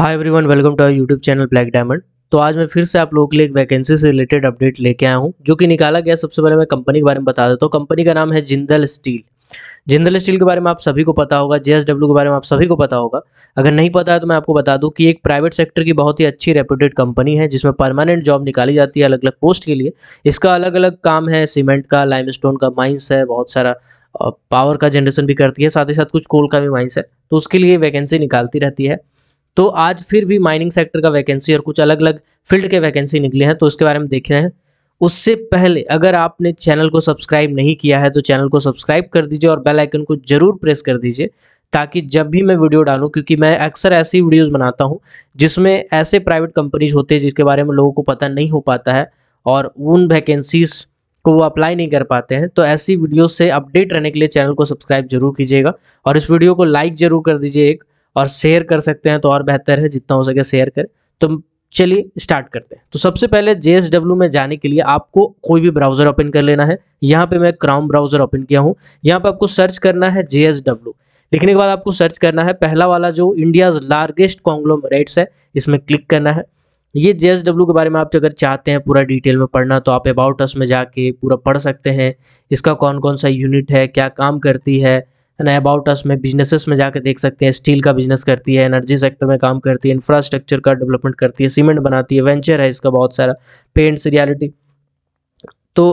hi everyone welcome to our YouTube channel Black Diamond तो आज मैं फिर से आप लोगों के लिए एक वैकेंसी से रिलेटेड अपडेट लेके आया हूँ जो कि निकाला गया सबसे पहले मैं कंपनी के बारे में बता देता हूँ कंपनी का नाम है जिंदल स्टील जिंदल स्टील के बारे में आप सभी को पता होगा जेएसडब्ल्यू के बारे में आप सभी को पता होगा अगर नहीं पता है तो मैं आपको बता दूँ कि एक प्राइवेट सेक्टर की बहुत ही अच्छी रेप्यूटेड कंपनी है जिसमें परमानेंट जॉब निकाली जाती है अलग अलग पोस्ट के लिए इसका अलग अलग काम है सीमेंट का लाइम का माइंस है बहुत सारा पावर का जनरेशन भी करती है साथ ही साथ कुछ कोल का भी माइंस है तो उसके लिए वैकेंसी निकालती रहती है तो आज फिर भी माइनिंग सेक्टर का वैकेंसी और कुछ अलग अलग फील्ड के वैकेंसी निकले हैं तो उसके बारे में देख रहे हैं उससे पहले अगर आपने चैनल को सब्सक्राइब नहीं किया है तो चैनल को सब्सक्राइब कर दीजिए और बेल आइकन को जरूर प्रेस कर दीजिए ताकि जब भी मैं वीडियो डालूं क्योंकि मैं अक्सर ऐसी वीडियोस बनाता हूं जिसमें ऐसे प्राइवेट कंपनीज होते हैं जिसके बारे में लोगों को पता नहीं हो पाता है और उन वैकेंसीज़ को वो अप्लाई नहीं कर पाते हैं तो ऐसी वीडियो से अपडेट रहने के लिए चैनल को सब्सक्राइब जरूर कीजिएगा और इस वीडियो को लाइक जरूर कर दीजिए एक और शेयर कर सकते हैं तो और बेहतर है जितना हो सके शेयर करें तो चलिए स्टार्ट करते हैं तो सबसे पहले जे में जाने के लिए आपको कोई भी ब्राउजर ओपन कर लेना है यहाँ पे मैं क्राउन ब्राउजर ओपन किया हूँ यहाँ पे आपको सर्च करना है जे लिखने के बाद आपको सर्च करना है पहला वाला जो इंडियाज लार्जेस्ट कॉन्ग्लोमरेट्स है इसमें क्लिक करना है ये जे के बारे में आप अगर चाहते हैं पूरा डिटेल में पढ़ना तो आप अबाउट अस में जाके पूरा पढ़ सकते हैं इसका कौन कौन सा यूनिट है क्या काम करती है ना अबाउट अस में बिजनेसेस में जाकर देख सकते हैं स्टील का बिजनेस करती है एनर्जी सेक्टर में काम करती है इंफ्रास्ट्रक्चर का डेवलपमेंट करती है सीमेंट बनाती है वेंचर है इसका बहुत सारा पेंट्स रियलिटी तो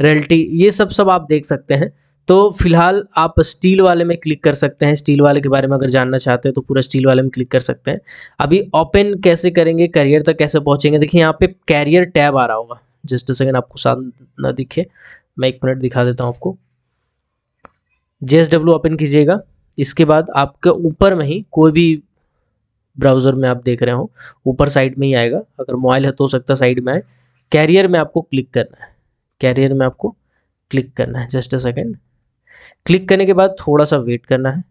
रियलिटी ये सब सब आप देख सकते हैं तो फिलहाल आप स्टील वाले में क्लिक कर सकते हैं स्टील वाले के बारे में अगर जानना चाहते हैं तो पूरा स्टील वाले में क्लिक कर सकते हैं अभी ओपन कैसे करेंगे करियर तक कैसे पहुंचेंगे देखिए यहाँ पे कैरियर टैब आ रहा होगा जस्ट सेकंड आपको साथ ना दिखे मैं एक मिनट दिखा देता हूँ आपको जे ओपन कीजिएगा इसके बाद आपके ऊपर में ही कोई भी ब्राउज़र में आप देख रहे हो ऊपर साइड में ही आएगा अगर मोबाइल है तो हो सकता है साइड में आए कैरियर में आपको क्लिक करना है कैरियर में आपको क्लिक करना है जस्ट अ सेकेंड क्लिक करने के बाद थोड़ा सा वेट करना है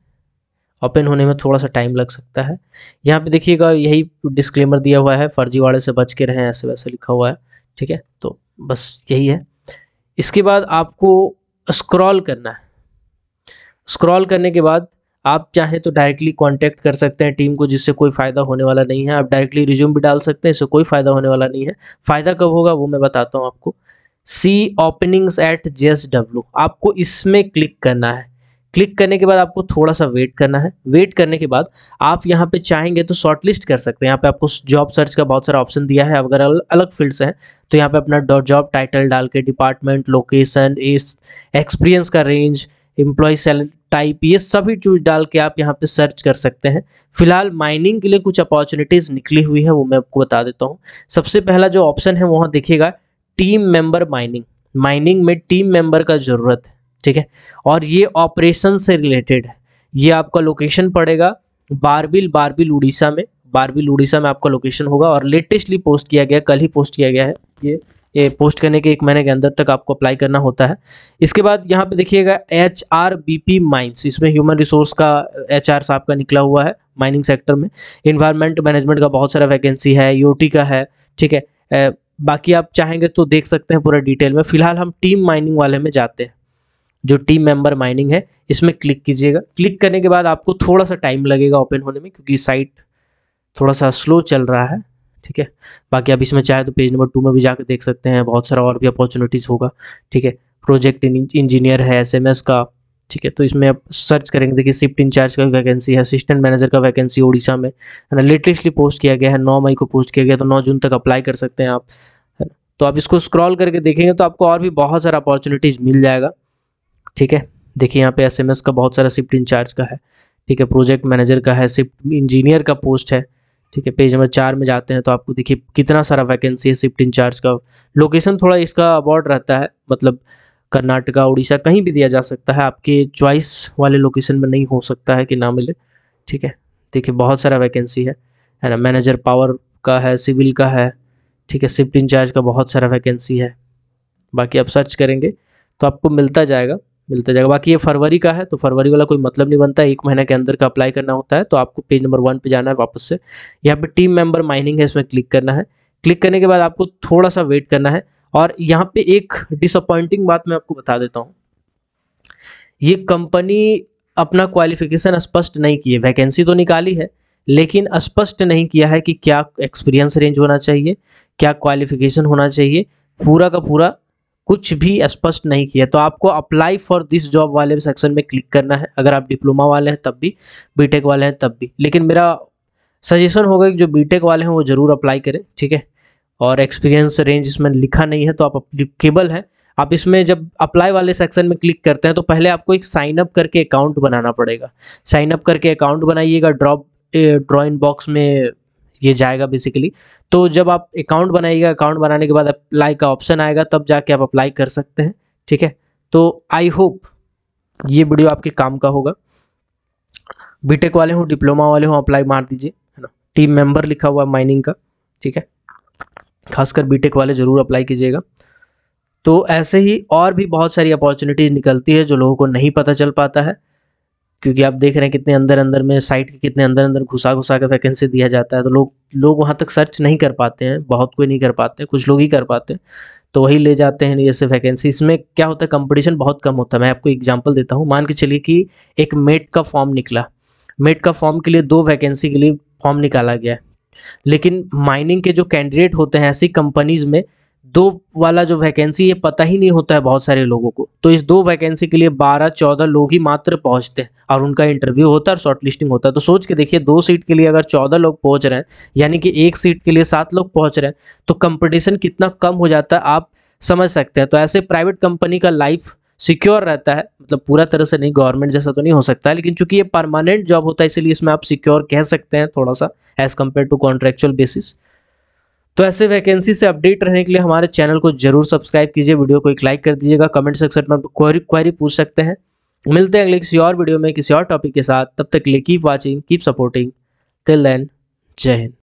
ओपन होने में थोड़ा सा टाइम लग सकता है यहाँ पे देखिएगा यही डिस्क्लेमर दिया हुआ है फर्जीवाड़े से बच के रहें ऐसे वैसे लिखा हुआ है ठीक है तो बस यही है इसके बाद आपको स्क्रॉल करना है स्क्रॉल करने के बाद आप चाहे तो डायरेक्टली कांटेक्ट कर सकते हैं टीम को जिससे कोई फ़ायदा होने वाला नहीं है आप डायरेक्टली रिज्यूम भी डाल सकते हैं इससे कोई फ़ायदा होने वाला नहीं है फ़ायदा कब होगा वो मैं बताता हूँ आपको सी ओपनिंग्स एट जे आपको इसमें क्लिक करना है क्लिक करने के बाद आपको थोड़ा सा वेट करना है वेट करने के बाद आप यहाँ पे चाहेंगे तो शॉर्टलिस्ट कर सकते हैं यहाँ पे आपको जॉब सर्च का बहुत सारा ऑप्शन दिया है अगर अलग फील्ड से हैं तो यहाँ पे अपना जॉब टाइटल डाल के डिपार्टमेंट लोकेशन एस एक्सपीरियंस का रेंज एम्प्लॉय सैलरी टाइप ये सभी चूज डाल के आप यहाँ पे सर्च कर सकते हैं फिलहाल माइनिंग के लिए कुछ अपॉर्चुनिटीज़ निकली हुई है वो मैं आपको बता देता हूँ सबसे पहला जो ऑप्शन है वहाँ देखिएगा टीम मेंबर माइनिंग माइनिंग में टीम मेंबर का ज़रूरत है ठीक है और ये ऑपरेशन से रिलेटेड है ये आपका लोकेशन पड़ेगा बारबिल बारबिल उड़ीसा में बारबिल उड़ीसा में आपका लोकेशन होगा और लेटेस्टली पोस्ट किया गया कल ही पोस्ट किया गया है ये ये पोस्ट करने के एक महीने के अंदर तक आपको अप्लाई करना होता है इसके बाद यहाँ पे देखिएगा H R B P mines इसमें ह्यूमन रिसोर्स का एच आर साहब का निकला हुआ है माइनिंग सेक्टर में इन्वायरमेंट मैनेजमेंट का बहुत सारा वैकेंसी है यूटी का है ठीक है बाकी आप चाहेंगे तो देख सकते हैं पूरा डिटेल में फिलहाल हम टीम माइनिंग वाले में जाते हैं जो टीम मेंबर माइनिंग है इसमें क्लिक कीजिएगा क्लिक करने के बाद आपको थोड़ा सा टाइम लगेगा ओपन होने में क्योंकि साइट थोड़ा सा स्लो चल रहा है ठीक है बाकी आप इसमें चाहे तो पेज नंबर टू में भी जाकर देख सकते हैं बहुत सारा और भी अपॉर्चुनिटीज़ होगा ठीक है प्रोजेक्ट इंजीनियर है एस का ठीक है तो इसमें आप सर्च करेंगे देखिए शिफ्ट इंचार्ज का वैकेंसी है असिस्टेंट मैनेजर का वैकेंसी उड़ीसा में है ना लेटेस्टली पोस्ट किया गया है नौ मई को पोस्ट किया गया तो नौ जून तक अप्लाई कर सकते हैं आप है ना तो आप इसको स्क्रॉल करके देखेंगे तो आपको और भी बहुत सारा अपॉर्चुनिटीज़ मिल जाएगा ठीक है देखिए यहाँ पे एसएमएस का बहुत सारा शिफ्ट इंचार्ज का है ठीक है प्रोजेक्ट मैनेजर का है शिफ्ट इंजीनियर का पोस्ट है ठीक है पेज नंबर चार में जाते हैं तो आपको देखिए कितना सारा वैकेंसी है शिफ्ट इंचार्ज का लोकेशन थोड़ा इसका अबॉर्ड रहता है मतलब कर्नाटका उड़ीसा कहीं भी दिया जा सकता है आपके चॉइस वाले लोकेशन में नहीं हो सकता है कि ना मिले ठीक है देखिए बहुत सारा वैकेंसी है है ना मैनेजर पावर का है सिविल का है ठीक है शिफ्ट इंचार्ज का बहुत सारा वैकेंसी है बाकी आप सर्च करेंगे तो आपको मिलता जाएगा मिलता जाएगा बाकी ये फरवरी का है तो फरवरी वाला कोई मतलब नहीं बनता है एक महीने के अंदर का अप्लाई करना होता है तो आपको पेज नंबर वन पे जाना है वापस से यहाँ पे टीम मेंबर माइनिंग है इसमें क्लिक करना है क्लिक करने के बाद आपको थोड़ा सा वेट करना है और यहाँ पे एक डिसअपॉइंटिंग बात मैं आपको बता देता हूँ ये कंपनी अपना क्वालिफिकेशन स्पष्ट नहीं किए वैकेंसी तो निकाली है लेकिन स्पष्ट नहीं किया है कि क्या एक्सपीरियंस रेंज होना चाहिए क्या क्वालिफिकेशन होना चाहिए पूरा का पूरा कुछ भी स्पष्ट नहीं किया तो आपको अप्लाई फॉर दिस जॉब वाले सेक्शन में क्लिक करना है अगर आप डिप्लोमा वाले हैं तब भी बीटेक वाले हैं तब भी लेकिन मेरा सजेशन होगा कि जो बीटेक वाले हैं वो ज़रूर अप्लाई करें ठीक है और एक्सपीरियंस रेंज इसमें लिखा नहीं है तो आप अप्लीकेबल हैं आप इसमें जब अप्लाई वाले सेक्शन में क्लिक करते हैं तो पहले आपको एक साइन अप करके अकाउंट बनाना पड़ेगा साइन अप करके अकाउंट बनाइएगा ड्रॉप ड्रॉइंग बॉक्स में ये जाएगा बेसिकली तो जब आप अकाउंट बनाइएगा अकाउंट बनाने के बाद अप्लाई का ऑप्शन आएगा तब जाके आप अप्लाई कर सकते हैं ठीक है तो आई होप ये वीडियो आपके काम का होगा बीटेक वाले हों डिप्लोमा वाले हों अप्लाई मार दीजिए है ना टीम मेंबर लिखा हुआ माइनिंग का ठीक है खासकर बीटेक वाले ज़रूर अप्लाई कीजिएगा तो ऐसे ही और भी बहुत सारी अपॉर्चुनिटीज़ निकलती है जो लोगों को नहीं पता चल पाता है क्योंकि आप देख रहे हैं कितने अंदर अंदर में साइट के कितने अंदर अंदर घुसा घुसा के वैकेंसी दिया जाता है तो लोग लोग वहाँ तक सर्च नहीं कर पाते हैं बहुत कोई नहीं कर पाते कुछ लोग ही कर पाते हैं तो वही ले जाते हैं ये वैकेंसी इसमें क्या होता है कंपटीशन बहुत कम होता है मैं आपको एग्जांपल देता हूँ मान के चलिए कि एक मेट का फॉर्म निकला मेट का फॉर्म के लिए दो वैकेंसी के लिए फॉर्म निकाला गया है लेकिन माइनिंग के जो कैंडिडेट होते हैं ऐसी कंपनीज़ में दो वाला जो वैकेंसी ये पता ही नहीं होता है बहुत सारे लोगों को तो इस दो वैकेंसी के लिए बारह चौदह लोग ही मात्र पहुंचते हैं और उनका इंटरव्यू होता है और शॉर्ट लिस्टिंग होता है तो सोच के देखिए दो सीट के लिए अगर चौदह लोग पहुंच रहे हैं यानी कि एक सीट के लिए सात लोग पहुंच रहे हैं तो कंपटीशन कितना कम हो जाता है आप समझ सकते हैं तो ऐसे प्राइवेट कंपनी का लाइफ सिक्योर रहता है मतलब पूरा तरह से नहीं गवर्नमेंट जैसा तो नहीं हो सकता है लेकिन चूंकि ये परमानेंट जॉब होता है इसलिए इसमें आप सिक्योर कह सकते हैं थोड़ा सा as compare to contractual basis तो ऐसे वैकेंसी से अपडेट रहने के लिए हमारे चैनल को जरूर सब्सक्राइब कीजिए वीडियो को एक लाइक कर दीजिएगा कमेंट सेक्शन में क्वारी क्वारी पूछ सकते हैं मिलते हैं अगले किसी और वीडियो में किसी और टॉपिक के साथ तब तक के लिए keep watching keep supporting till then Jai Hind